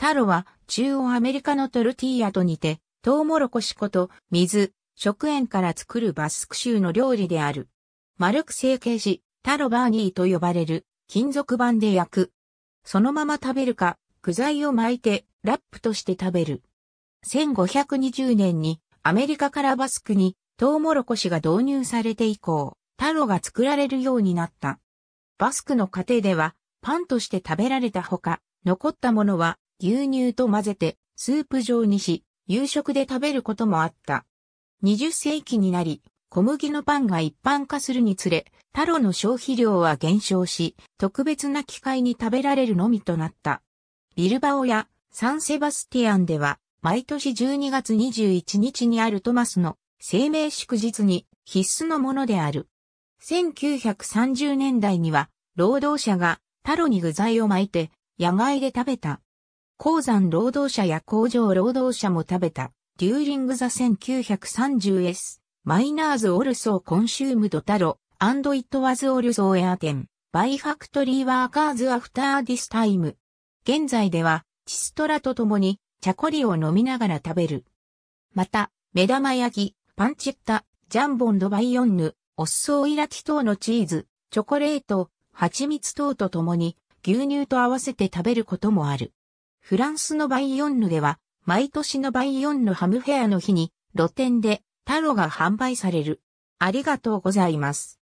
タロは中央アメリカのトルティーヤと似て、トウモロコシ粉と水、食塩から作るバスク州の料理である。丸く成形し、タロバーニーと呼ばれる金属板で焼く。そのまま食べるか、具材を巻いてラップとして食べる。1520年にアメリカからバスクにトウモロコシが導入されて以降、タロが作られるようになった。バスクの家庭ではパンとして食べられたほか、残ったものは牛乳と混ぜてスープ状にし、夕食で食べることもあった。20世紀になり、小麦のパンが一般化するにつれ、タロの消費量は減少し、特別な機会に食べられるのみとなった。ビルバオやサンセバスティアンでは、毎年12月21日にあるトマスの生命祝日に必須のものである。1930年代には、労働者がタロに具材を巻いて野外で食べた。鉱山労働者や工場労働者も食べた、デューリング・ザ・ 1930S、マイナーズ・オルソー・コンシューム・ド・タロ、アンド・イット・ワズ・オルソー・エアテン、バイ・ファクトリー・ワーカーズ・アフター・ディス・タイム。現在では、チストラと共に、チャコリを飲みながら食べる。また、目玉焼き、パンチェッタ、ジャンボンドバイヨンヌ、オッソーイラティ等のチーズ、チョコレート、蜂蜜等と共に牛乳と合わせて食べることもある。フランスのバイヨンヌでは、毎年のバイヨンヌハムフェアの日に、露店でタロが販売される。ありがとうございます。